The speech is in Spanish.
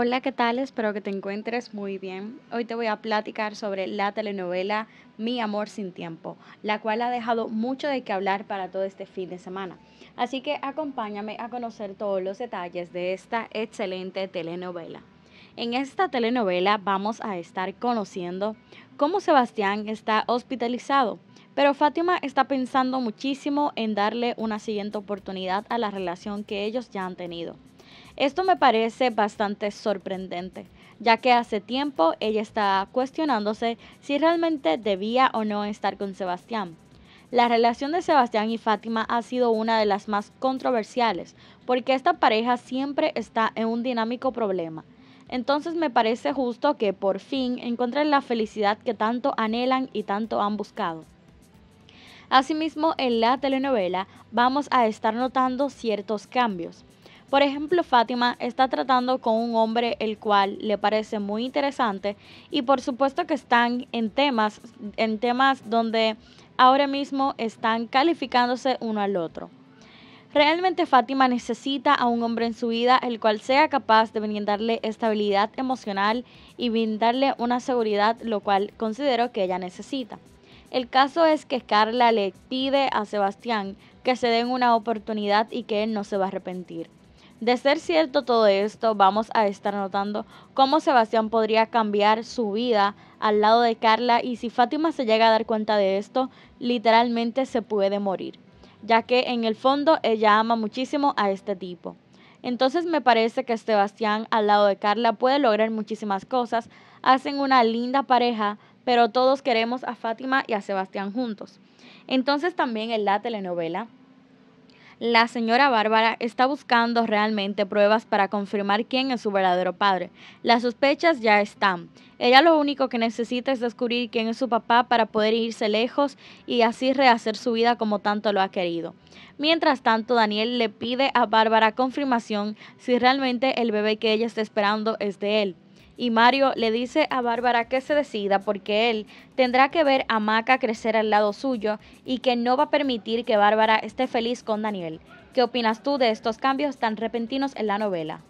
Hola, ¿qué tal? Espero que te encuentres muy bien. Hoy te voy a platicar sobre la telenovela Mi Amor sin Tiempo, la cual ha dejado mucho de qué hablar para todo este fin de semana. Así que acompáñame a conocer todos los detalles de esta excelente telenovela. En esta telenovela vamos a estar conociendo cómo Sebastián está hospitalizado, pero Fátima está pensando muchísimo en darle una siguiente oportunidad a la relación que ellos ya han tenido. Esto me parece bastante sorprendente, ya que hace tiempo ella está cuestionándose si realmente debía o no estar con Sebastián. La relación de Sebastián y Fátima ha sido una de las más controversiales, porque esta pareja siempre está en un dinámico problema. Entonces me parece justo que por fin encuentren la felicidad que tanto anhelan y tanto han buscado. Asimismo, en la telenovela vamos a estar notando ciertos cambios. Por ejemplo, Fátima está tratando con un hombre el cual le parece muy interesante y por supuesto que están en temas, en temas donde ahora mismo están calificándose uno al otro. Realmente Fátima necesita a un hombre en su vida el cual sea capaz de brindarle estabilidad emocional y brindarle una seguridad, lo cual considero que ella necesita. El caso es que Carla le pide a Sebastián que se den una oportunidad y que él no se va a arrepentir. De ser cierto todo esto, vamos a estar notando cómo Sebastián podría cambiar su vida al lado de Carla y si Fátima se llega a dar cuenta de esto, literalmente se puede morir, ya que en el fondo ella ama muchísimo a este tipo. Entonces me parece que Sebastián al lado de Carla puede lograr muchísimas cosas, hacen una linda pareja, pero todos queremos a Fátima y a Sebastián juntos. Entonces también en la telenovela la señora Bárbara está buscando realmente pruebas para confirmar quién es su verdadero padre. Las sospechas ya están. Ella lo único que necesita es descubrir quién es su papá para poder irse lejos y así rehacer su vida como tanto lo ha querido. Mientras tanto, Daniel le pide a Bárbara confirmación si realmente el bebé que ella está esperando es de él y Mario le dice a Bárbara que se decida porque él tendrá que ver a Maca crecer al lado suyo y que no va a permitir que Bárbara esté feliz con Daniel. ¿Qué opinas tú de estos cambios tan repentinos en la novela?